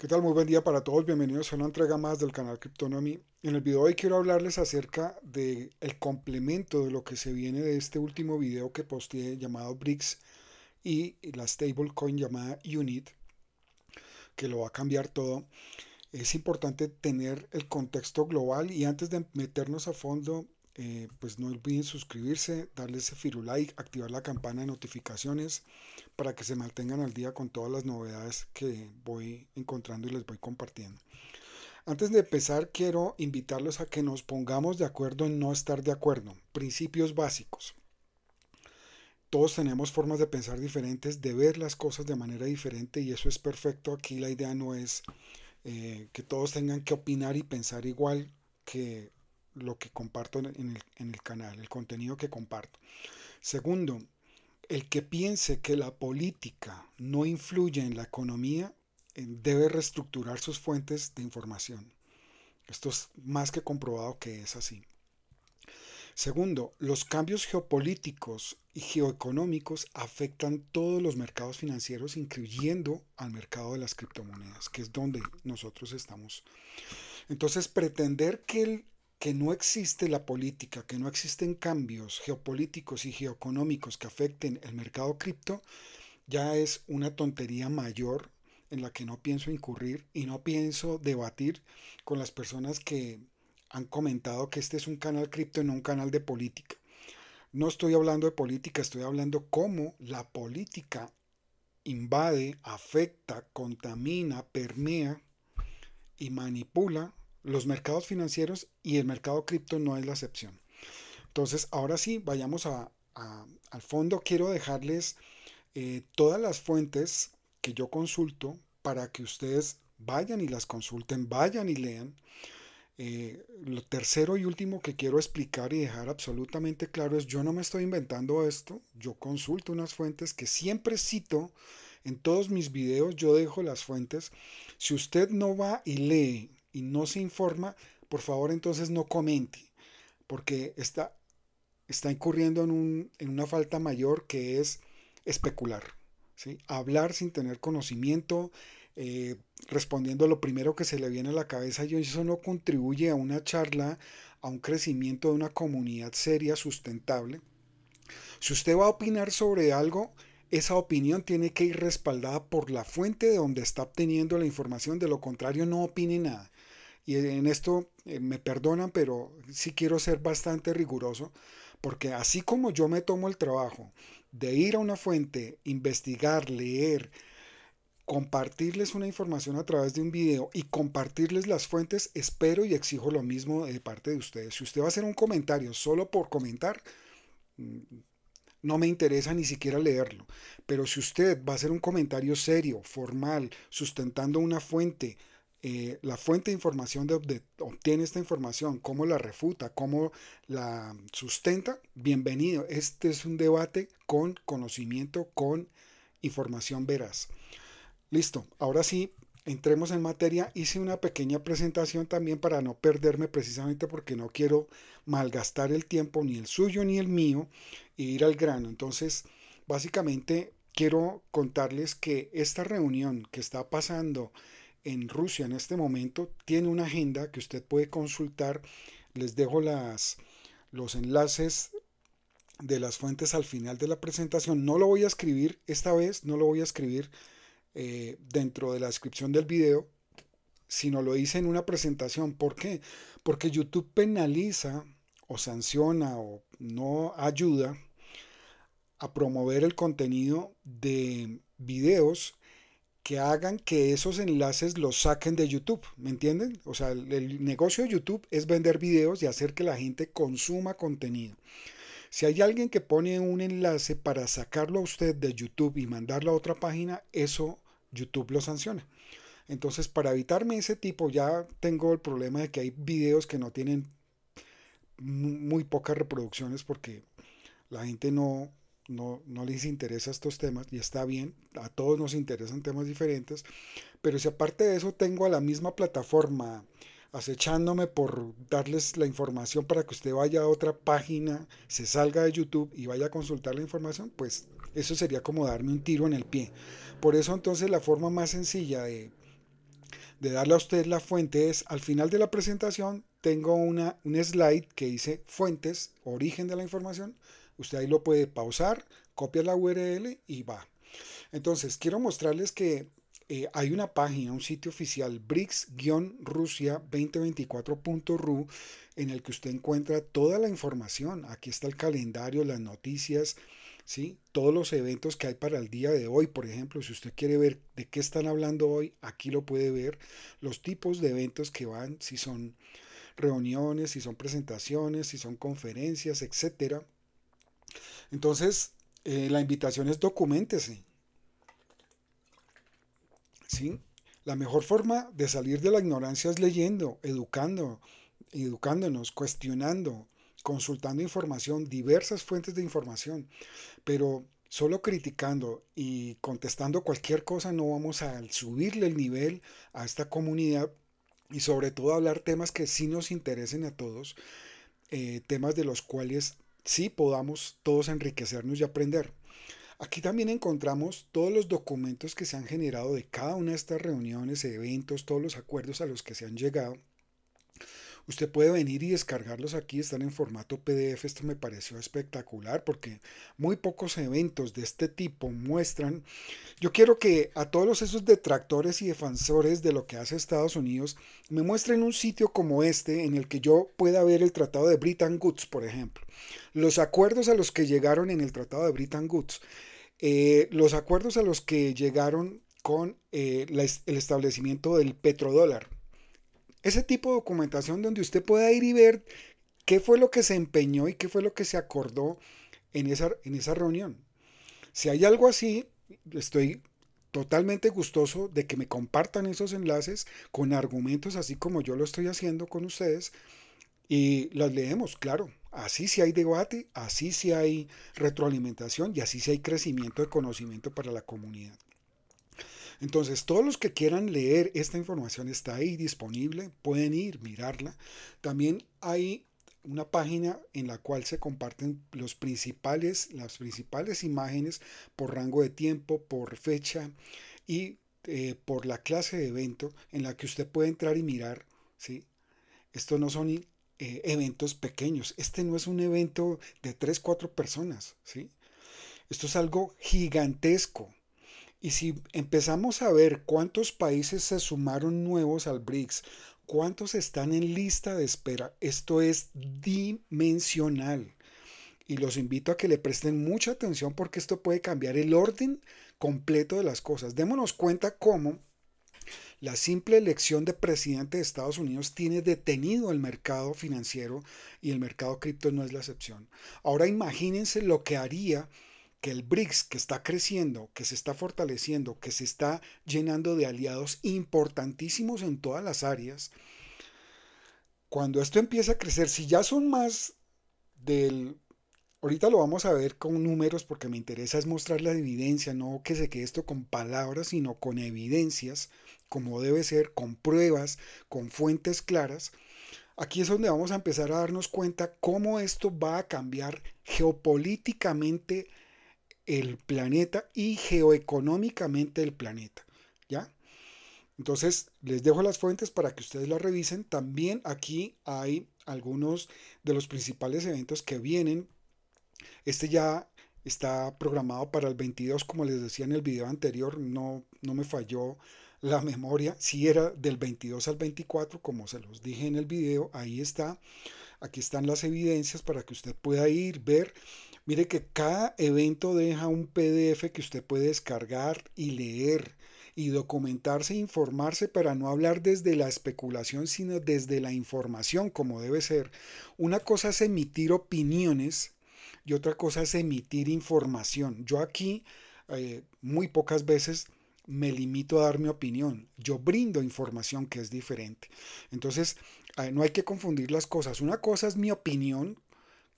¿Qué tal? Muy buen día para todos, bienvenidos a una entrega más del canal Cryptonomy. En el video de hoy quiero hablarles acerca del el complemento de lo que se viene de este último video que posteé llamado BRICS y la stablecoin llamada UNIT, que lo va a cambiar todo. Es importante tener el contexto global y antes de meternos a fondo eh, pues no olviden suscribirse, darle ese firu like, activar la campana de notificaciones para que se mantengan al día con todas las novedades que voy encontrando y les voy compartiendo. Antes de empezar, quiero invitarlos a que nos pongamos de acuerdo en no estar de acuerdo. Principios básicos. Todos tenemos formas de pensar diferentes, de ver las cosas de manera diferente y eso es perfecto. Aquí la idea no es eh, que todos tengan que opinar y pensar igual, que lo que comparto en el, canal, el contenido que comparto. Segundo, el que piense que la política no influye en la economía eh, debe reestructurar sus fuentes de información. Esto es más que comprobado que es así. Segundo, los cambios geopolíticos y geoeconómicos afectan todos los mercados financieros, incluyendo al mercado de las criptomonedas, que es donde nosotros estamos. Entonces, pretender que el que no existe la política, que no existen cambios geopolíticos y geoeconómicos que afecten el mercado cripto, ya es una tontería mayor en la que no pienso incurrir y no pienso debatir con las personas que han comentado que este es un canal cripto y no un canal de política. No estoy hablando de política, estoy hablando cómo la política invade, afecta, contamina, permea y manipula los mercados financieros y el mercado cripto no es la excepción. Entonces, ahora sí, vayamos al fondo. Quiero dejarles eh, todas las fuentes que yo consulto para que ustedes vayan y las consulten, vayan y lean. Eh, lo tercero y último que quiero explicar y dejar absolutamente claro es yo no me estoy inventando esto, yo consulto unas fuentes que siempre cito en todos mis videos, yo dejo las fuentes. Si usted no va y lee y no se informa, por favor entonces no comente, porque está, está incurriendo en, un, en una falta mayor que es especular, ¿sí? hablar sin tener conocimiento, eh, respondiendo lo primero que se le viene a la cabeza y eso no contribuye a una charla, a un crecimiento de una comunidad seria, sustentable. Si usted va a opinar sobre algo, esa opinión tiene que ir respaldada por la fuente de donde está obteniendo la información, de lo contrario no opine nada y en esto eh, me perdonan, pero sí quiero ser bastante riguroso, porque así como yo me tomo el trabajo de ir a una fuente, investigar, leer, compartirles una información a través de un video y compartirles las fuentes, espero y exijo lo mismo de parte de ustedes. Si usted va a hacer un comentario solo por comentar, mm, no me interesa ni siquiera leerlo. Pero si usted va a hacer un comentario serio, formal, sustentando una fuente, eh, la fuente de información de, obtiene esta información, cómo la refuta, cómo la sustenta, bienvenido. Este es un debate con conocimiento, con información veraz. Listo, ahora sí, entremos en materia. Hice una pequeña presentación también para no perderme precisamente porque no quiero malgastar el tiempo, ni el suyo ni el mío, e ir al grano. Entonces, básicamente quiero contarles que esta reunión que está pasando en Rusia en este momento, tiene una agenda que usted puede consultar. Les dejo las, los enlaces de las fuentes al final de la presentación. No lo voy a escribir esta vez, no lo voy a escribir eh, dentro de la descripción del video, sino lo hice en una presentación. ¿Por qué? Porque YouTube penaliza o sanciona o no ayuda a promover el contenido de videos que hagan que esos enlaces los saquen de YouTube, ¿me entienden? O sea, el, negocio de YouTube es vender videos y hacer que la gente consuma contenido. Si hay alguien que pone un enlace para sacarlo a usted de YouTube y mandarlo a otra página, eso YouTube lo sanciona. Entonces, para evitarme ese tipo, ya tengo el problema de que hay videos que no tienen muy pocas reproducciones porque la gente no, no, no les interesa estos temas y está bien, a todos nos interesan temas diferentes, pero si aparte de eso tengo a la misma plataforma acechándome por darles la información para que usted vaya a otra página, se salga de YouTube y vaya a consultar la información, pues eso sería como darme un tiro en el pie. Por eso entonces la forma más sencilla de, de darle a usted la fuente es al final de la presentación tengo una, un slide que dice fuentes, origen de la información Usted ahí lo puede pausar, copia la URL y va. Entonces, quiero mostrarles que eh, hay una página, un sitio oficial, BRICS-Rusia2024.ru, en el que usted encuentra toda la información. Aquí está el calendario, las noticias, ¿sí? todos los eventos que hay para el día de hoy. Por ejemplo, si usted quiere ver de qué están hablando hoy, aquí lo puede ver. Los tipos de eventos que van, si son reuniones, si son presentaciones, si son conferencias, etcétera. Entonces, eh, la invitación es documentese. ¿Sí? La mejor forma de salir de la ignorancia es leyendo, educando, educándonos, cuestionando, consultando información, diversas fuentes de información. Pero solo criticando y contestando cualquier cosa no vamos a subirle el nivel a esta comunidad y sobre todo hablar temas que sí nos interesen a todos, eh, temas de los cuales sí podamos todos enriquecernos y aprender. Aquí también encontramos todos los documentos que se han generado de cada una de estas reuniones, eventos, todos los acuerdos a los que se han llegado Usted puede venir y descargarlos aquí, están en formato PDF, esto me pareció espectacular porque muy pocos eventos de este tipo muestran. Yo quiero que a todos esos detractores y defensores de lo que hace Estados Unidos me muestren un sitio como este en el que yo pueda ver el Tratado de Bretton goods por ejemplo, los acuerdos a los que llegaron en el Tratado de Bretton goods eh, los acuerdos a los que llegaron con eh, el establecimiento del petrodólar ese tipo de documentación donde usted pueda ir y ver qué fue lo que se empeñó y qué fue lo que se acordó en esa, en esa reunión. Si hay algo así, estoy totalmente gustoso de que me compartan esos enlaces con argumentos así como yo lo estoy haciendo con ustedes y los leemos, claro. Así sí hay debate, así sí hay retroalimentación y así sí hay crecimiento de conocimiento para la comunidad. Entonces, todos los que quieran leer esta información está ahí disponible, pueden ir, mirarla. También hay una página en la cual se comparten los principales, las principales imágenes por rango de tiempo, por fecha y eh, por la clase de evento en la que usted puede entrar y mirar. ¿sí? Estos no son eh, eventos pequeños, este no es un evento de 3, 4 personas. ¿sí? Esto es algo gigantesco. Y si empezamos a ver cuántos países se sumaron nuevos al BRICS, cuántos están en lista de espera, esto es dimensional. Y los invito a que le presten mucha atención porque esto puede cambiar el orden completo de las cosas. Démonos cuenta cómo la simple elección de presidente de Estados Unidos tiene detenido el mercado financiero y el mercado cripto no es la excepción. Ahora imagínense lo que haría que el BRICS que está creciendo, que se está fortaleciendo, que se está llenando de aliados importantísimos en todas las áreas, cuando esto empieza a crecer, si ya son más del... Ahorita lo vamos a ver con números porque me interesa es mostrar la evidencia, no que se quede esto con palabras, sino con evidencias, como debe ser, con pruebas, con fuentes claras. Aquí es donde vamos a empezar a darnos cuenta cómo esto va a cambiar geopolíticamente el planeta y geoeconómicamente el planeta. ¿Ya? Entonces, les dejo las fuentes para que ustedes las revisen. También aquí hay algunos de los principales eventos que vienen. Este ya está programado para el 22, como les decía en el video anterior, no, no me falló la memoria. Si era del 22 al 24, como se los dije en el video, ahí está. Aquí están las evidencias para que usted pueda ir, ver Mire que cada evento deja un PDF que usted puede descargar y leer y documentarse e informarse para no hablar desde la especulación, sino desde la información, como debe ser. Una cosa es emitir opiniones y otra cosa es emitir información. Yo aquí eh, muy pocas veces me limito a dar mi opinión, yo brindo información que es diferente. Entonces, eh, no hay que confundir las cosas. Una cosa es mi opinión,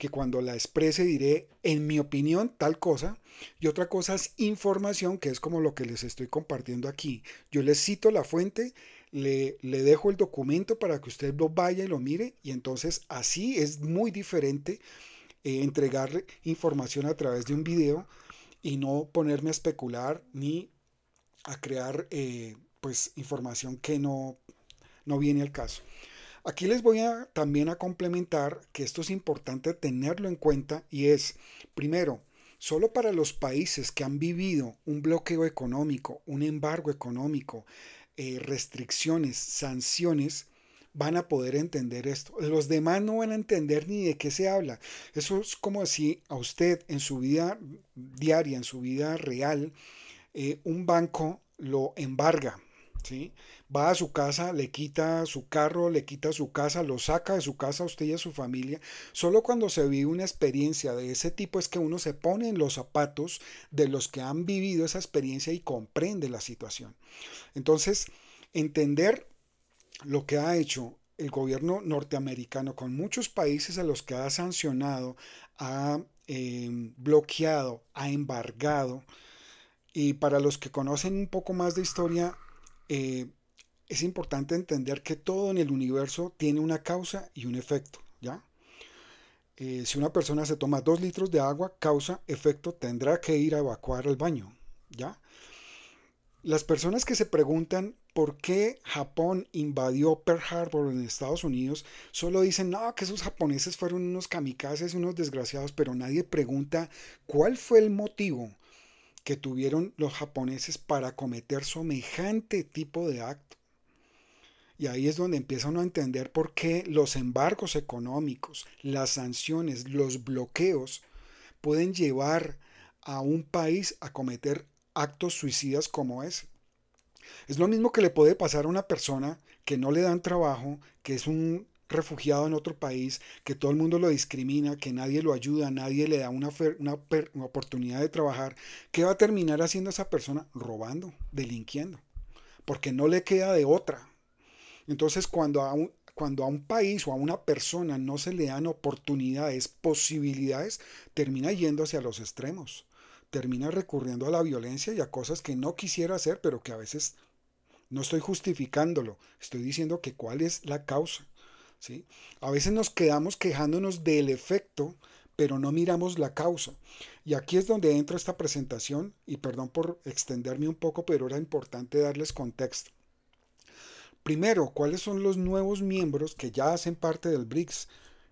que cuando la exprese diré, en mi opinión, tal cosa. Y otra cosa es información, que es como lo que les estoy compartiendo aquí. Yo les cito la fuente, le, le dejo el documento para que usted lo vaya y lo mire. Y entonces así es muy diferente eh, entregarle información a través de un video y no ponerme a especular ni a crear eh, pues información que no, no viene al caso. Aquí les voy a también a complementar que esto es importante tenerlo en cuenta y es, primero, solo para los países que han vivido un bloqueo económico, un embargo económico, eh, restricciones, sanciones, van a poder entender esto. Los demás no van a entender ni de qué se habla. Eso es como si a usted en su vida diaria, en su vida real, eh, un banco lo embarga, Va a su casa, le quita su carro, le quita su casa, lo saca de su casa a usted y a su familia. Solo cuando se vive una experiencia de ese tipo es que uno se pone en los zapatos de los que han vivido esa experiencia y comprende la situación. Entonces, entender lo que ha hecho el gobierno norteamericano con muchos países a los que ha sancionado, ha em, bloqueado, ha embargado. Y para los que conocen un poco más de historia, eh, es importante entender que todo en el universo tiene una causa y un efecto, ¿ya? Eh, si una persona se toma dos litros de agua, causa, efecto, tendrá que ir a evacuar al baño, ¿ya? Las personas que se preguntan por qué Japón invadió Pearl Harbor en Estados Unidos solo dicen, no, que esos japoneses fueron unos kamikazes, unos desgraciados, pero nadie pregunta cuál fue el motivo que tuvieron los japoneses para cometer semejante tipo de acto. Y ahí es donde empiezan a entender por qué los embargos económicos, las sanciones, los bloqueos pueden llevar a un país a cometer actos suicidas como ese. Es lo mismo que le puede pasar a una persona que no le dan trabajo, que es un refugiado en otro país, que todo el mundo lo discrimina, que nadie lo ayuda, nadie le da una, una, oportunidad de trabajar, ¿qué va a terminar haciendo esa persona? Robando, delinquiendo, porque no le queda de otra. Entonces, cuando a un, cuando a un país o a una persona no se le dan oportunidades, posibilidades, termina yendo hacia los extremos, termina recurriendo a la violencia y a cosas que no quisiera hacer, pero que a veces no estoy justificándolo, estoy diciendo que cuál es la causa. A veces nos quedamos quejándonos del efecto, pero no miramos la causa. Y aquí es donde entra esta presentación, y perdón por extenderme un poco, pero era importante darles contexto. Primero, ¿cuáles son los nuevos miembros que ya hacen parte del BRICS?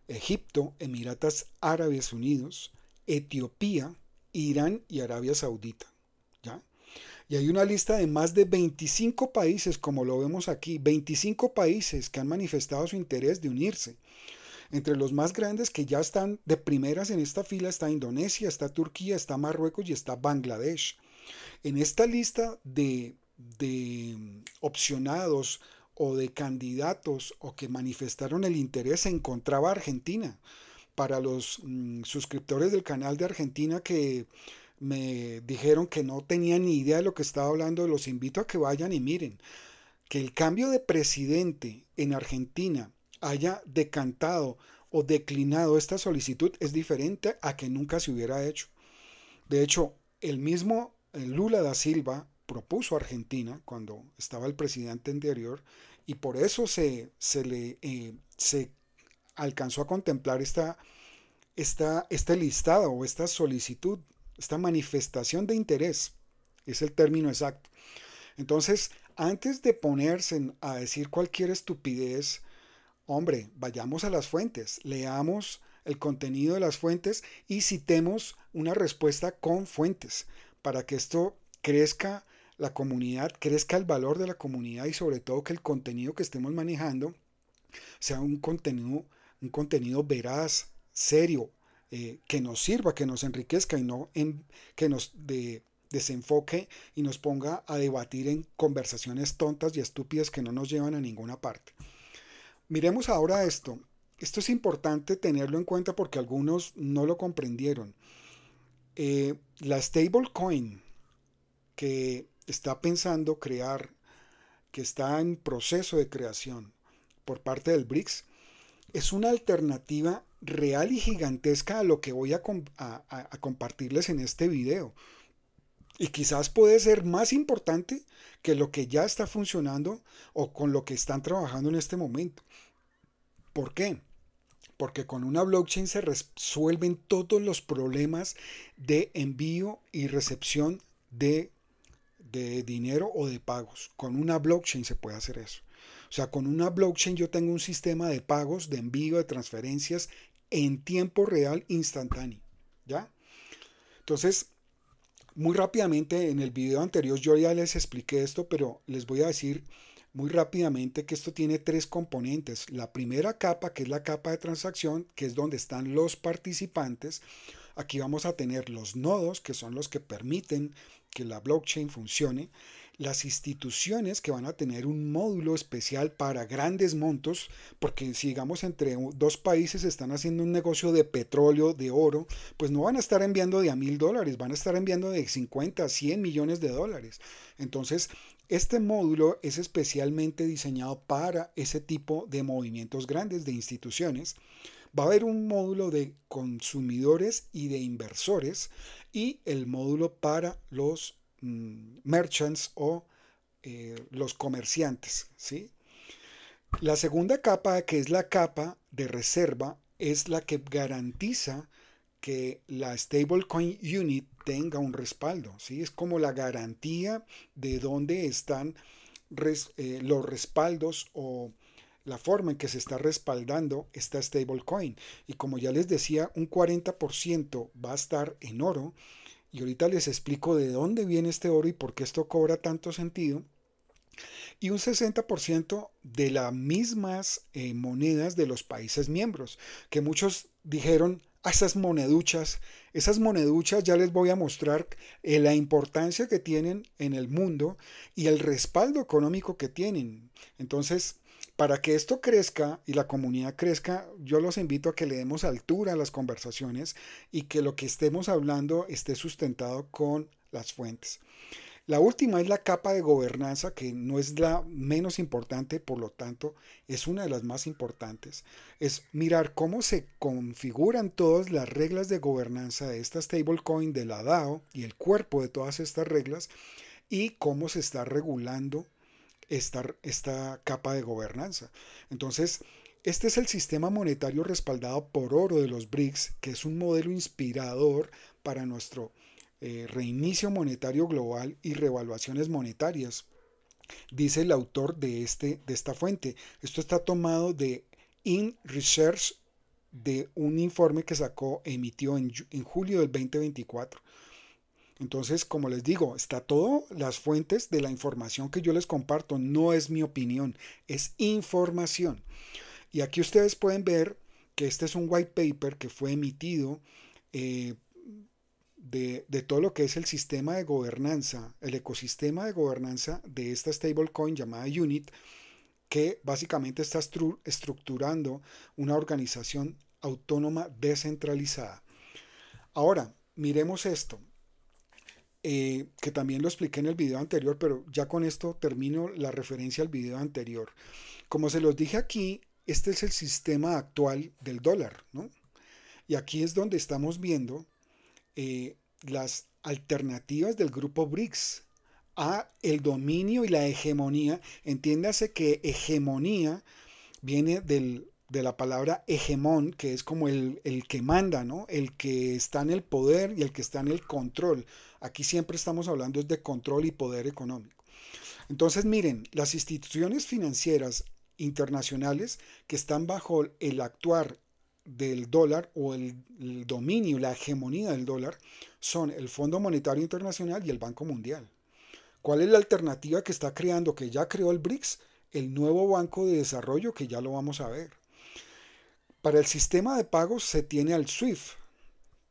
Egipto, Emiratos Árabes Unidos, Etiopía, Irán y Arabia Saudita. ¿ya? Y hay una lista de más de 25 países, como lo vemos aquí, 25 países que han manifestado su interés de unirse. Entre los más grandes que ya están de primeras en esta fila está Indonesia, está Turquía, está Marruecos y está Bangladesh. En esta lista de, de opcionados o de candidatos o que manifestaron el interés se encontraba Argentina para los mm, suscriptores del canal de Argentina que me dijeron que no tenía ni idea de lo que estaba hablando, los invito a que vayan y miren, que el cambio de presidente en Argentina haya decantado o declinado esta solicitud es diferente a que nunca se hubiera hecho. De hecho, el mismo eh, Lula da Silva propuso a Argentina cuando estaba el presidente anterior y por eso se, se le, eh, se alcanzó a contemplar esta, esta, este listado o esta solicitud esta manifestación de interés es el término exacto. Entonces, antes de ponerse a decir cualquier estupidez, hombre, vayamos a las fuentes, leamos el contenido de las fuentes y citemos una respuesta con fuentes para que esto crezca la comunidad, crezca el valor de la comunidad y sobre todo que el contenido que estemos manejando sea un contenido, un contenido veraz, serio, eh, que nos sirva, que nos enriquezca y no en, que nos desenfoque y nos ponga a debatir en conversaciones tontas y estúpidas que no nos llevan a ninguna parte. Miremos ahora esto. Esto es importante tenerlo en cuenta porque algunos no lo comprendieron. Eh, la stablecoin que está pensando crear, que está en proceso de creación por parte del BRICS, es una alternativa real y gigantesca a lo que voy a, compartirles en este video. Y quizás puede ser más importante que lo que ya está funcionando o con lo que están trabajando en este momento. ¿Por qué? Porque con una blockchain se resuelven todos los problemas de envío y recepción de dinero o de pagos. Con una blockchain se puede hacer eso. O sea, con una blockchain yo tengo un sistema de pagos, de envío, de transferencias en tiempo real instantáneo. ¿Ya? Entonces, muy rápidamente, en el video anterior yo ya les expliqué esto, pero les voy a decir muy rápidamente que esto tiene tres componentes. La primera capa, que es la capa de transacción, que es donde están los participantes. Aquí vamos a tener los nodos, que son los que permiten que la blockchain funcione las instituciones que van a tener un módulo especial para grandes montos, porque si digamos entre dos países están haciendo un negocio de petróleo, de oro, pues no van a estar enviando de a mil dólares, van a estar enviando de 50 a 100 millones de dólares. Entonces, este módulo es especialmente diseñado para ese tipo de movimientos grandes de instituciones. Va a haber un módulo de consumidores y de inversores y el módulo para los Mm, merchants o eh, los comerciantes. La segunda capa, que es la capa de reserva, es la que garantiza que la stablecoin unit tenga un respaldo. ¿sí? Es como la garantía de dónde están eh, los respaldos o la forma en que se está respaldando esta stablecoin. Y como ya les decía, un 40% va a estar en oro y ahorita les explico de dónde viene este oro y por qué esto cobra tanto sentido. Y un 60% de las mismas eh, monedas de los países miembros, que muchos dijeron, ah, esas moneduchas, esas moneduchas ya les voy a mostrar eh, la importancia que tienen en el mundo y el respaldo económico que tienen. Entonces, para que esto crezca y la comunidad crezca, yo los invito a que le demos altura a las conversaciones y que lo que estemos hablando esté sustentado con las fuentes. La última es la capa de gobernanza, que no es la menos importante, por lo tanto, es una de las más importantes. Es mirar cómo se configuran todas las reglas de gobernanza de esta stablecoin, de la DAO y el cuerpo de todas estas reglas y cómo se está regulando esta, esta capa de gobernanza. Entonces, este es el sistema monetario respaldado por oro de los BRICS, que es un modelo inspirador para nuestro eh, reinicio monetario global y revaluaciones monetarias, dice el autor de, este, de esta fuente. Esto está tomado de In Research, de un informe que sacó, emitió en julio del 2024. Entonces, como les digo, está todo las fuentes de la información que yo les comparto. No es mi opinión, es información. Y aquí ustedes pueden ver que este es un white paper que fue emitido eh, de, todo lo que es el sistema de gobernanza, el ecosistema de gobernanza de esta stablecoin llamada Unit, que básicamente está estructurando una organización autónoma descentralizada. Ahora, miremos esto. Eh, que también lo expliqué en el video anterior, pero ya con esto termino la referencia al video anterior. Como se los dije aquí, este es el sistema actual del dólar, ¿no? Y aquí es donde estamos viendo eh, las alternativas del grupo BRICS a el dominio y la hegemonía. Entiéndase que hegemonía viene del de la palabra hegemón, que es como el, que manda, ¿no? El que está en el poder y el que está en el control. Aquí siempre estamos hablando de control y poder económico. Entonces, miren, las instituciones financieras internacionales que están bajo el actuar del dólar o el dominio, la hegemonía del dólar, son el Fondo Monetario Internacional y el Banco Mundial. ¿Cuál es la alternativa que está creando, que ya creó el BRICS? El nuevo Banco de Desarrollo, que ya lo vamos a ver. Para el sistema de pagos se tiene al SWIFT,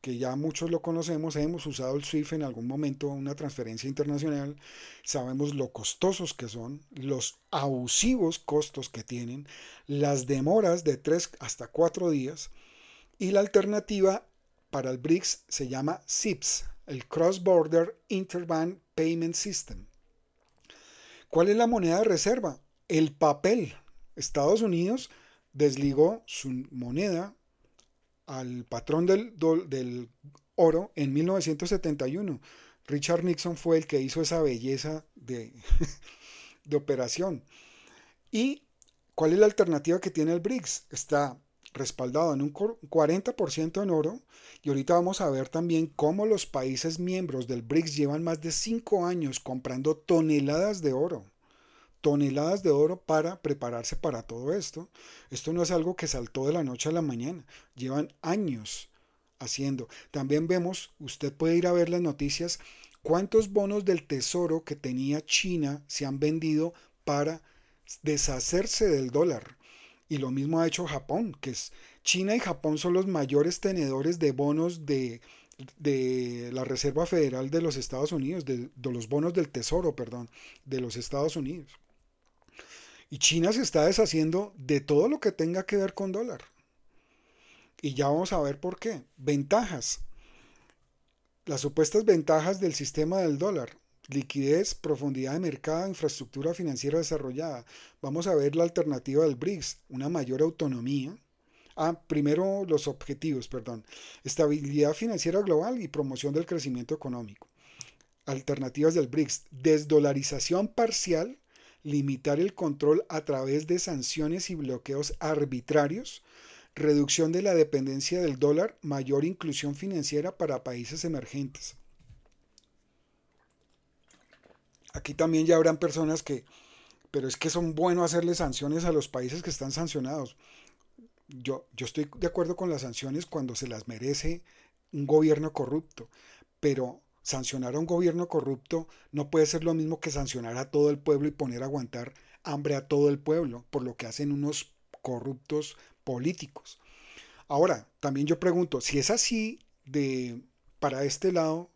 que ya muchos lo conocemos, hemos usado el SWIFT en algún momento, una transferencia internacional, sabemos lo costosos que son, los abusivos costos que tienen, las demoras de 3 hasta 4 días y la alternativa para el BRICS se llama CIPS, el Cross Border Interbank Payment System. ¿Cuál es la moneda de reserva? El papel. Estados Unidos desligó su moneda al patrón del, del oro en 1971. Richard Nixon fue el que hizo esa belleza de, de operación. ¿Y cuál es la alternativa que tiene el BRICS? Está respaldado en un 40% en oro y ahorita vamos a ver también cómo los países miembros del BRICS llevan más de 5 años comprando toneladas de oro toneladas de oro para prepararse para todo esto. Esto no es algo que saltó de la noche a la mañana, llevan años haciendo. También vemos, usted puede ir a ver las noticias, cuántos bonos del tesoro que tenía China se han vendido para deshacerse del dólar. Y lo mismo ha hecho Japón, que es China y Japón son los mayores tenedores de bonos de, de la Reserva Federal de los Estados Unidos, de, de los bonos del tesoro, perdón, de los Estados Unidos. Y China se está deshaciendo de todo lo que tenga que ver con dólar. Y ya vamos a ver por qué. Ventajas. Las supuestas ventajas del sistema del dólar. Liquidez, profundidad de mercado, infraestructura financiera desarrollada. Vamos a ver la alternativa del BRICS, una mayor autonomía. Ah, primero los objetivos, perdón. Estabilidad financiera global y promoción del crecimiento económico. Alternativas del BRICS. Desdolarización parcial limitar el control a través de sanciones y bloqueos arbitrarios, reducción de la dependencia del dólar, mayor inclusión financiera para países emergentes. Aquí también ya habrán personas que, pero es que son buenos hacerle sanciones a los países que están sancionados. Yo, yo estoy de acuerdo con las sanciones cuando se las merece un gobierno corrupto, pero sancionar a un gobierno corrupto no puede ser lo mismo que sancionar a todo el pueblo y poner a aguantar hambre a todo el pueblo por lo que hacen unos corruptos políticos. Ahora, también yo pregunto, si es así de para este lado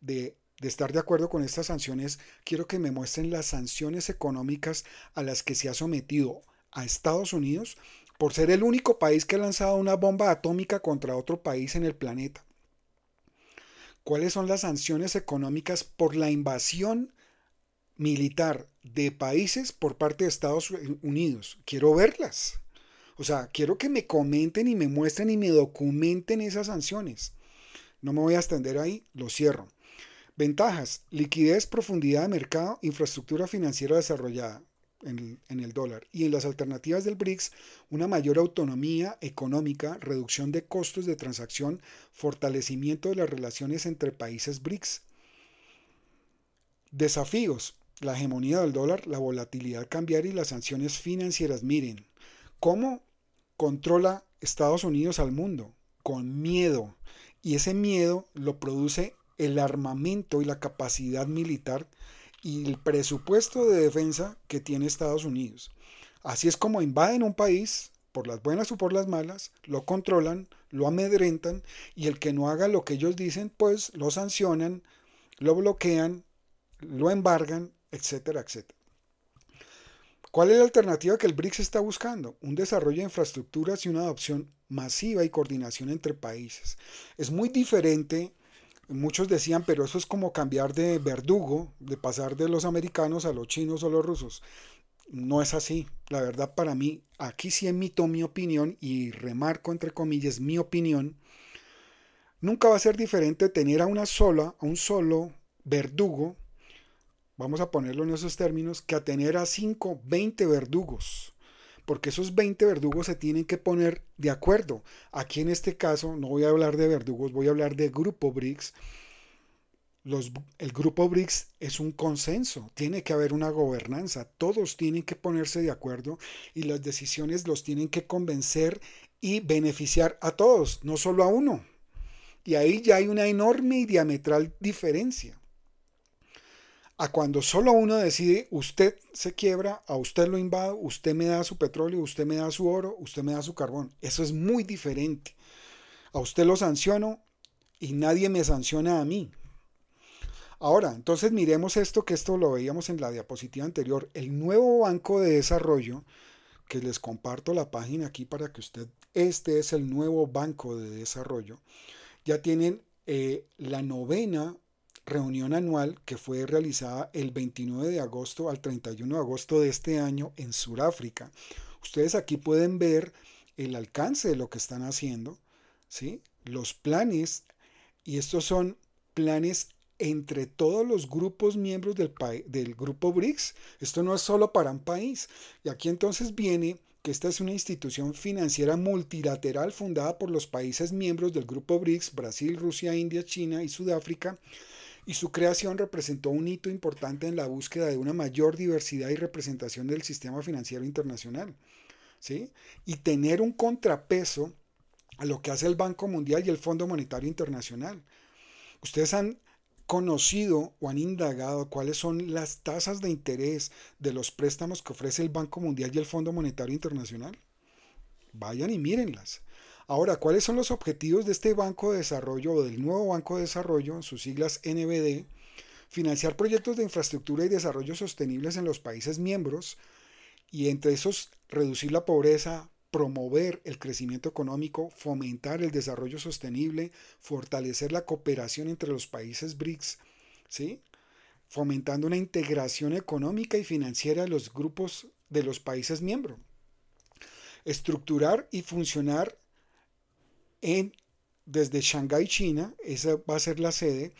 de, de estar de acuerdo con estas sanciones, quiero que me muestren las sanciones económicas a las que se ha sometido a Estados Unidos por ser el único país que ha lanzado una bomba atómica contra otro país en el planeta cuáles son las sanciones económicas por la invasión militar de países por parte de Estados Unidos. Quiero verlas. O sea, quiero que me comenten y me muestren y me documenten esas sanciones. No me voy a extender ahí, lo cierro. Ventajas, liquidez, profundidad de mercado, infraestructura financiera desarrollada en el, dólar. Y en las alternativas del BRICS, una mayor autonomía económica, reducción de costos de transacción, fortalecimiento de las relaciones entre países BRICS. Desafíos. La hegemonía del dólar, la volatilidad cambiaria y las sanciones financieras. Miren, ¿cómo controla Estados Unidos al mundo? Con miedo. Y ese miedo lo produce el armamento y la capacidad militar y el presupuesto de defensa que tiene Estados Unidos. Así es como invaden un país, por las buenas o por las malas, lo controlan, lo amedrentan y el que no haga lo que ellos dicen, pues lo sancionan, lo bloquean, lo embargan, etcétera, etcétera. ¿Cuál es la alternativa que el BRICS está buscando? Un desarrollo de infraestructuras y una adopción masiva y coordinación entre países. Es muy diferente Muchos decían, pero eso es como cambiar de verdugo, de pasar de los americanos a los chinos o los rusos. No es así. La verdad para mí, aquí sí emito mi opinión y remarco entre comillas mi opinión. Nunca va a ser diferente tener a una sola, a un solo verdugo, vamos a ponerlo en esos términos, que a tener a 5, 20 verdugos porque esos 20 verdugos se tienen que poner de acuerdo. Aquí en este caso no voy a hablar de verdugos, voy a hablar de grupo BRICS. el grupo BRICS es un consenso, tiene que haber una gobernanza, todos tienen que ponerse de acuerdo y las decisiones los tienen que convencer y beneficiar a todos, no solo a uno. Y ahí ya hay una enorme y diametral diferencia a cuando solo uno decide, usted se quiebra, a usted lo invado, usted me da su petróleo, usted me da su oro, usted me da su carbón. Eso es muy diferente. A usted lo sanciono y nadie me sanciona a mí. Ahora, entonces miremos esto, que esto lo veíamos en la diapositiva anterior. El nuevo banco de desarrollo, que les comparto la página aquí para que usted, este es el nuevo banco de desarrollo, ya tienen eh, la novena reunión anual que fue realizada el 29 de agosto al 31 de agosto de este año en Sudáfrica. Ustedes aquí pueden ver el alcance de lo que están haciendo, ¿sí? los planes, y estos son planes entre todos los grupos miembros del, del grupo BRICS. Esto no es solo para un país. Y aquí entonces viene que esta es una institución financiera multilateral fundada por los países miembros del grupo BRICS, Brasil, Rusia, India, China y Sudáfrica, y su creación representó un hito importante en la búsqueda de una mayor diversidad y representación del sistema financiero internacional. ¿sí? Y tener un contrapeso a lo que hace el Banco Mundial y el Fondo Monetario Internacional. Ustedes han conocido o han indagado cuáles son las tasas de interés de los préstamos que ofrece el Banco Mundial y el Fondo Monetario Internacional? Vayan y mírenlas. Ahora, ¿cuáles son los objetivos de este Banco de Desarrollo o del nuevo Banco de Desarrollo, en sus siglas NBD? Financiar proyectos de infraestructura y desarrollo sostenibles en los países miembros y entre esos reducir la pobreza, promover el crecimiento económico, fomentar el desarrollo sostenible, fortalecer la cooperación entre los países BRICS, fomentando una integración económica y financiera de los grupos de los países miembros, estructurar y funcionar desde Shanghái, China, esa va a ser la sede,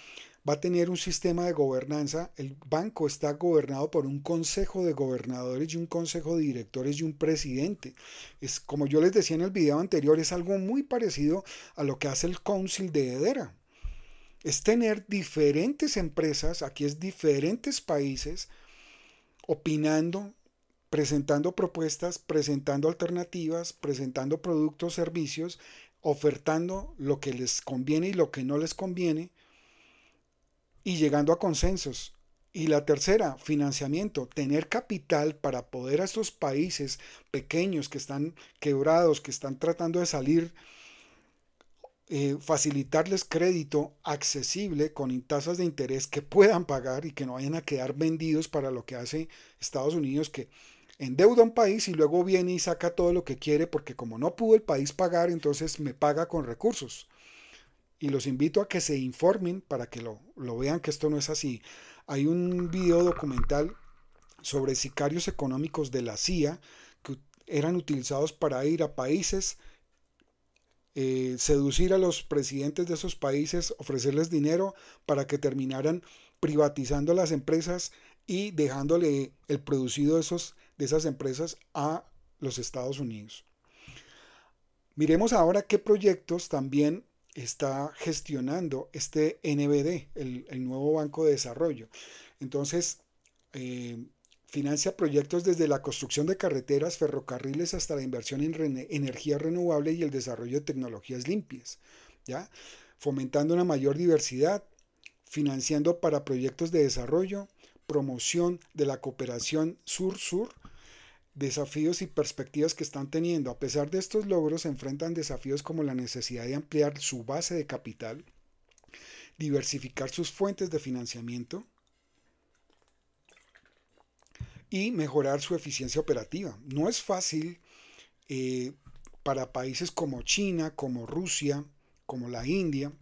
va a tener un sistema de gobernanza. El banco está gobernado por un consejo de gobernadores y un consejo de directores y un presidente. Es como yo les decía en el video anterior, es algo muy parecido a lo que hace el Council de Edera. Es tener diferentes empresas, aquí es diferentes países, opinando, presentando propuestas, presentando alternativas, presentando productos, servicios ofertando lo que les conviene y lo que no les conviene y llegando a consensos. Y la tercera, financiamiento, tener capital para poder a estos países pequeños que están quebrados, que están tratando de salir, eh, facilitarles crédito accesible con tasas de interés que puedan pagar y que no vayan a quedar vendidos para lo que hace Estados Unidos, que endeuda un país y luego viene y saca todo lo que quiere porque como no pudo el país pagar, entonces me paga con recursos. Y los invito a que se informen para que lo, vean que esto no es así. Hay un video documental sobre sicarios económicos de la CIA que eran utilizados para ir a países, eh, seducir a los presidentes de esos países, ofrecerles dinero para que terminaran privatizando las empresas y dejándole el producido de esos de esas empresas a los Estados Unidos. Miremos ahora qué proyectos también está gestionando este NBD, el, nuevo Banco de Desarrollo. Entonces, eh, financia proyectos desde la construcción de carreteras, ferrocarriles, hasta la inversión en energía renovable y el desarrollo de tecnologías limpias, ¿ya? fomentando una mayor diversidad, financiando para proyectos de desarrollo, promoción de la cooperación sur-sur, desafíos y perspectivas que están teniendo. A pesar de estos logros, se enfrentan desafíos como la necesidad de ampliar su base de capital, diversificar sus fuentes de financiamiento y mejorar su eficiencia operativa. No es fácil eh, para países como China, como Rusia, como la India,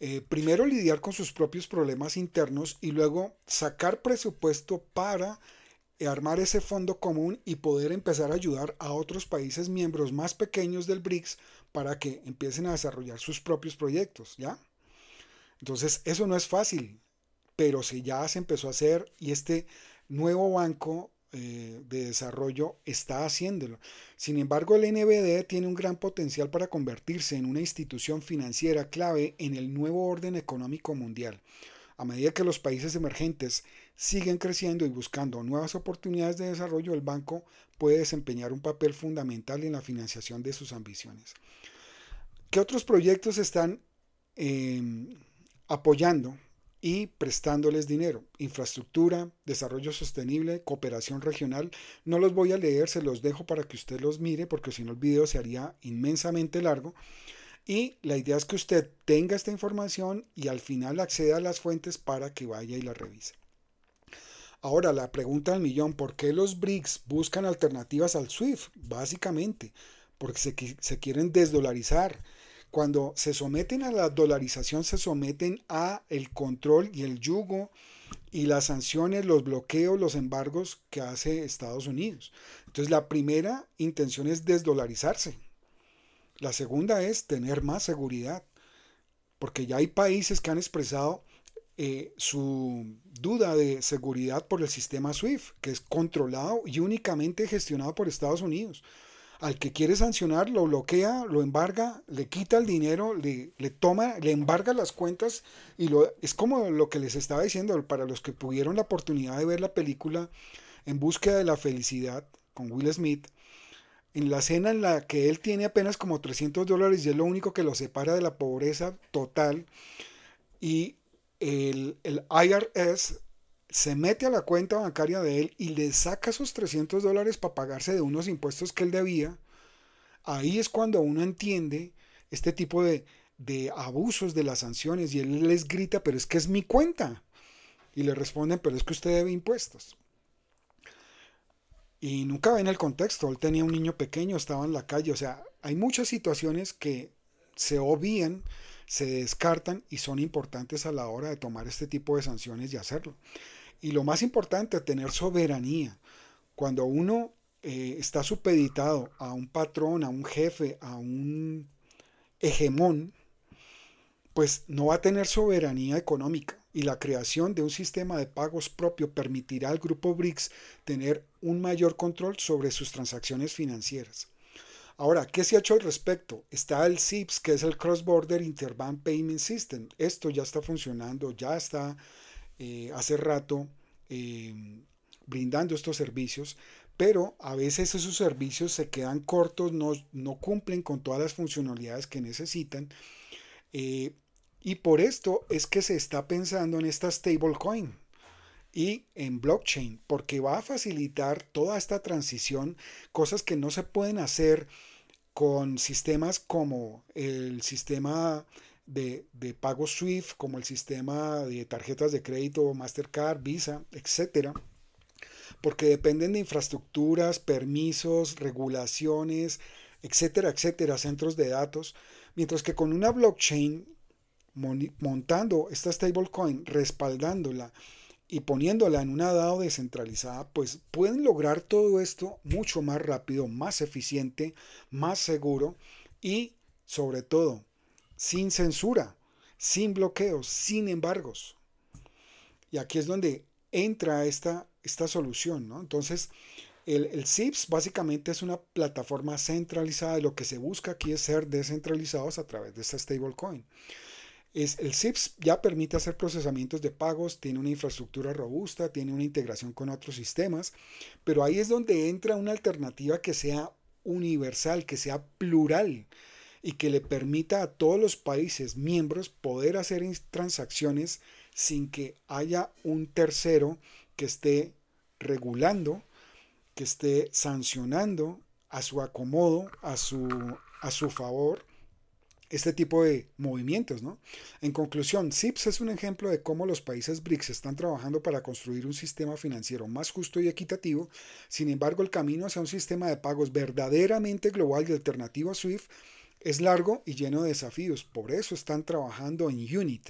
eh, primero lidiar con sus propios problemas internos y luego sacar presupuesto para armar ese fondo común y poder empezar a ayudar a otros países miembros más pequeños del BRICS para que empiecen a desarrollar sus propios proyectos, ¿ya? Entonces, eso no es fácil, pero si ya se empezó a hacer y este nuevo banco eh, de desarrollo está haciéndolo. Sin embargo, el NBD tiene un gran potencial para convertirse en una institución financiera clave en el nuevo orden económico mundial. A medida que los países emergentes siguen creciendo y buscando nuevas oportunidades de desarrollo, el banco puede desempeñar un papel fundamental en la financiación de sus ambiciones. ¿Qué otros proyectos están em, apoyando y prestándoles dinero, infraestructura, desarrollo sostenible, cooperación regional. No los voy a leer, se los dejo para que usted los mire porque si no el video se haría inmensamente largo. Y la idea es que usted tenga esta información y al final acceda a las fuentes para que vaya y la revise. Ahora, la pregunta del millón, ¿por qué los BRICS buscan alternativas al SWIFT? Básicamente, porque se, se quieren desdolarizar cuando se someten a la dolarización, se someten a el control y el yugo y las sanciones, los bloqueos, los embargos que hace Estados Unidos. Entonces la primera intención es desdolarizarse. La segunda es tener más seguridad, porque ya hay países que han expresado eh, su duda de seguridad por el sistema SWIFT, que es controlado y únicamente gestionado por Estados Unidos al que quiere sancionar lo bloquea, lo embarga, le quita el dinero, le, toma, le embarga las cuentas y lo, es como lo que les estaba diciendo para los que tuvieron la oportunidad de ver la película En búsqueda de la felicidad con Will Smith, en la escena en la que él tiene apenas como 300 dólares y es lo único que lo separa de la pobreza total y el, el IRS se mete a la cuenta bancaria de él y le saca esos 300 dólares para pagarse de unos impuestos que él debía, ahí es cuando uno entiende este tipo de, abusos de las sanciones y él les grita, pero es que es mi cuenta. Y le responden, pero es que usted debe impuestos. Y nunca ven el contexto, él tenía un niño pequeño, estaba en la calle, o sea, hay muchas situaciones que se obvían, se descartan y son importantes a la hora de tomar este tipo de sanciones y hacerlo. Y lo más importante, tener soberanía. Cuando uno eh, está supeditado a un patrón, a un jefe, a un hegemón, pues no va a tener soberanía económica y la creación de un sistema de pagos propio permitirá al grupo BRICS tener un mayor control sobre sus transacciones financieras. Ahora, ¿qué se ha hecho al respecto? Está el CIPS, que es el Cross Border Interbank Payment System. Esto ya está funcionando, ya está eh, hace rato em, brindando estos servicios, pero a veces esos servicios se quedan cortos, no, cumplen con todas las funcionalidades que necesitan. Eh, y por esto es que se está pensando en esta stablecoin y en blockchain, porque va a facilitar toda esta transición, cosas que no se pueden hacer con sistemas como el sistema de, de pago SWIFT, como el sistema de tarjetas de crédito, Mastercard, Visa, etcétera, porque dependen de infraestructuras, permisos, regulaciones, etcétera, etcétera, centros de datos, mientras que con una blockchain montando esta stablecoin, respaldándola y poniéndola en una DAO descentralizada, pues pueden lograr todo esto mucho más rápido, más eficiente, más seguro y sobre todo sin censura, sin bloqueos, sin embargos. Y aquí es donde entra esta, esta solución, ¿no? Entonces, el, el CIPS básicamente es una plataforma centralizada. Lo que se busca aquí es ser descentralizados a través de esta stablecoin. Es, el SIPS ya permite hacer procesamientos de pagos, tiene una infraestructura robusta, tiene una integración con otros sistemas, pero ahí es donde entra una alternativa que sea universal, que sea plural, y que le permita a todos los países miembros poder hacer transacciones sin que haya un tercero que esté regulando, que esté sancionando a su acomodo, a su, a su favor este tipo de movimientos, En conclusión, SIPS es un ejemplo de cómo los países BRICS están trabajando para construir un sistema financiero más justo y equitativo. Sin embargo, el camino hacia un sistema de pagos verdaderamente global y alternativo a SWIFT es largo y lleno de desafíos, por eso están trabajando en UNIT.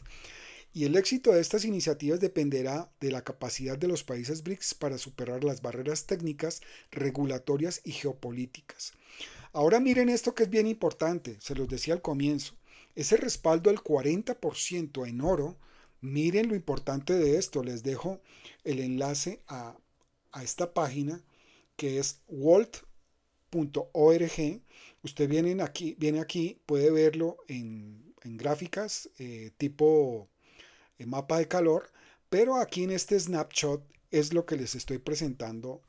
Y el éxito de estas iniciativas dependerá de la capacidad de los países BRICS para superar las barreras técnicas, regulatorias y geopolíticas. Ahora miren esto que es bien importante, se los decía al comienzo. Ese respaldo al 40% en oro, miren lo importante de esto. Les dejo el enlace a, a esta página que es walt.org Usted viene aquí, viene aquí puede verlo en, gráficas eh, tipo eh, mapa de calor, pero aquí en este snapshot es lo que les estoy presentando.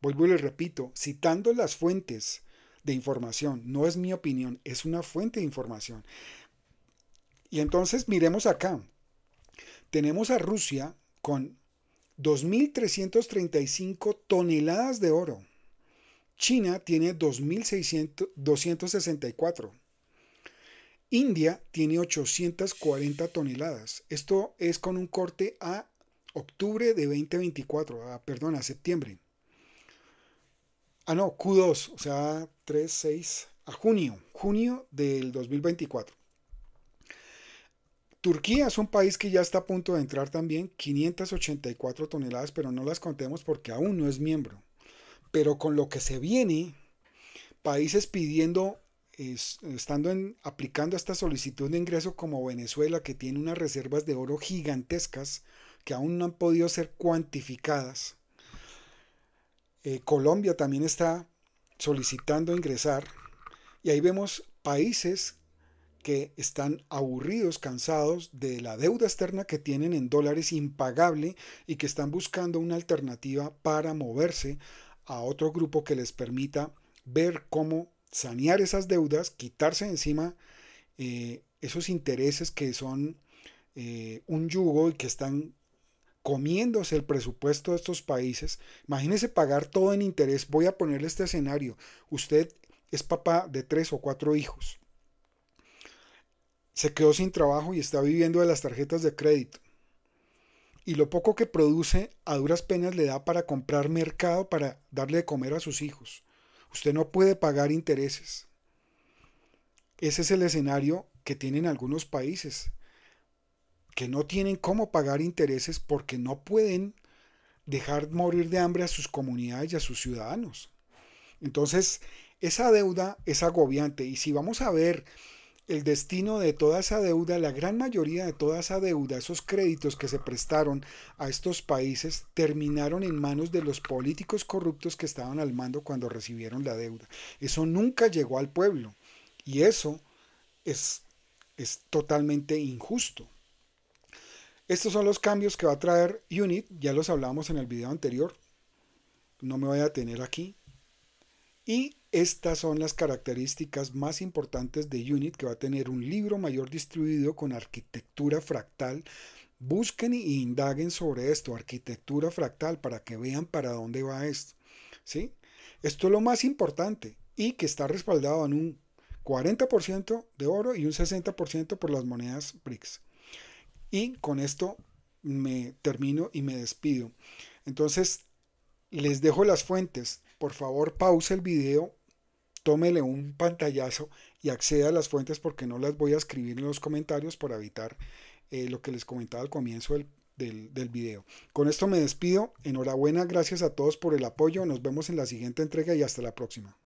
Vuelvo y les repito, citando las fuentes de información, no es mi opinión, es una fuente de información. Y entonces miremos acá. Tenemos a Rusia con 2.335 toneladas de oro. China tiene 2.264. India tiene 840 toneladas. Esto es con un corte a octubre de 2024, perdón, a septiembre. Ah, no, Q2, o sea, 3, 6, a junio, junio del 2024. Turquía es un país que ya está a punto de entrar también, 584 toneladas, pero no las contemos porque aún no es miembro. Pero con lo que se viene, países pidiendo, estando en, aplicando esta solicitud de ingreso como Venezuela, que tiene unas reservas de oro gigantescas que aún no han podido ser cuantificadas. Eh, Colombia también está solicitando ingresar. Y ahí vemos países que están aburridos, cansados de la deuda externa que tienen en dólares impagable y que están buscando una alternativa para moverse a otro grupo que les permita ver cómo sanear esas deudas, quitarse encima eh, esos intereses que son eh, un yugo y que están comiéndose el presupuesto de estos países. Imagínese pagar todo en interés. Voy a ponerle este escenario. Usted es papá de tres o cuatro hijos. Se quedó sin trabajo y está viviendo de las tarjetas de crédito y lo poco que produce a duras penas le da para comprar mercado para darle de comer a sus hijos. Usted no puede pagar intereses. Ese es el escenario que tienen algunos países, que no tienen cómo pagar intereses porque no pueden dejar morir de hambre a sus comunidades y a sus ciudadanos. Entonces, esa deuda es agobiante y si vamos a ver el destino de toda esa deuda, la gran mayoría de toda esa deuda, esos créditos que se prestaron a estos países, terminaron en manos de los políticos corruptos que estaban al mando cuando recibieron la deuda. Eso nunca llegó al pueblo y eso es, es totalmente injusto. Estos son los cambios que va a traer UNIT, ya los hablamos en el video anterior, no me voy a tener aquí. Y estas son las características más importantes de Unit que va a tener un libro mayor distribuido con arquitectura fractal. Busquen e indaguen sobre esto, arquitectura fractal, para que vean para dónde va esto. ¿sí? Esto es lo más importante y que está respaldado en un 40% de oro y un 60% por las monedas BRICS. Y con esto me termino y me despido. Entonces, les dejo las fuentes. Por favor, pausa el video, tómele un pantallazo y acceda a las fuentes porque no las voy a escribir en los comentarios para evitar eh, lo que les comentaba al comienzo del, del, del video. Con esto me despido, enhorabuena, gracias a todos por el apoyo, nos vemos en la siguiente entrega y hasta la próxima.